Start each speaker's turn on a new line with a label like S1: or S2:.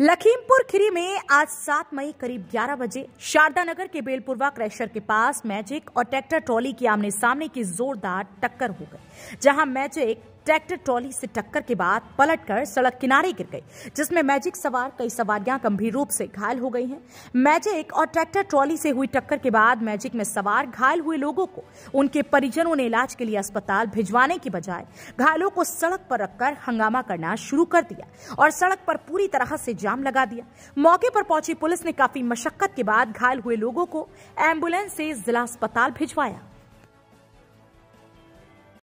S1: लखीमपुर खीरी में आज 7 मई करीब 11 बजे शारदा नगर के बेलपुरवा क्रैशर के पास मैजिक और ट्रैक्टर ट्रॉली की आमने सामने की जोरदार टक्कर हो गई जहां मैजिक ट्रैक्टर ट्रॉली से टक्कर के बाद पलटकर सड़क किनारे गिर गई जिसमें मैजिक सवार कई सवारियां गंभीर रूप से घायल हो गई हैं मैजिक और ट्रैक्टर ट्रॉली से हुई टक्कर के बाद मैजिक में सवार घायल हुए लोगों को उनके परिजनों ने इलाज के लिए अस्पताल भिजवाने की बजाय घायलों को सड़क पर रखकर हंगामा करना शुरू कर दिया और सड़क पर पूरी तरह से जाम लगा दिया मौके पर पहुंची पुलिस ने काफी मशक्कत के बाद घायल हुए लोगों को एम्बुलेंस से जिला अस्पताल भिजवाया